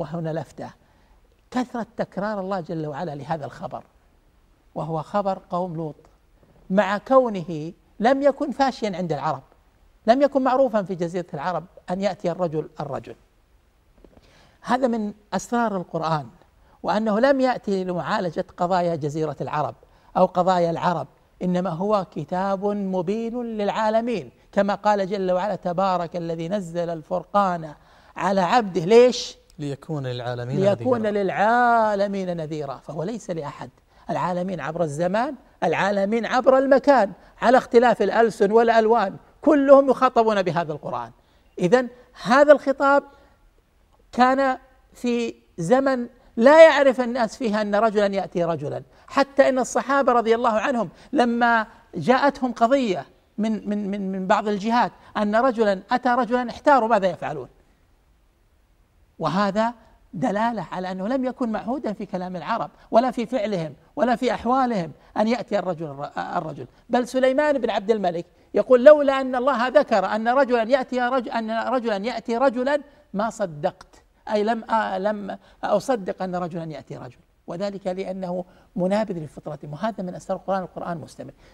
وهنا لفتة كثرة تكرار الله جل وعلا لهذا الخبر وهو خبر قوم لوط مع كونه لم يكن فاشيا عند العرب لم يكن معروفا في جزيرة العرب أن يأتي الرجل الرجل هذا من أسرار القرآن وأنه لم يأتي لمعالجة قضايا جزيرة العرب أو قضايا العرب إنما هو كتاب مبين للعالمين كما قال جل وعلا تبارك الذي نزل الفرقان على عبده ليش؟ ليكون للعالمين ليكون نذيرا. للعالمين نذيرا فهو ليس لأحد العالمين عبر الزمان العالمين عبر المكان على اختلاف الألسن والألوان كلهم يخاطبون بهذا القرآن إذا هذا الخطاب كان في زمن لا يعرف الناس فيها أن رجلا يأتي رجلا حتى أن الصحابة رضي الله عنهم لما جاءتهم قضية من من من من بعض الجهات أن رجلا أتى رجلا احتاروا ماذا يفعلون وهذا دلاله على انه لم يكن معهودا في كلام العرب ولا في فعلهم ولا في احوالهم ان ياتي الرجل الرجل بل سليمان بن عبد الملك يقول لولا ان الله ذكر ان رجلا ياتي رجل ان رجلا ياتي رجلا ما صدقت اي لم آه، لم اصدق ان رجلا ياتي رجل وذلك لانه منابذ للفطرة وهذا من اسرار القران القران مستمر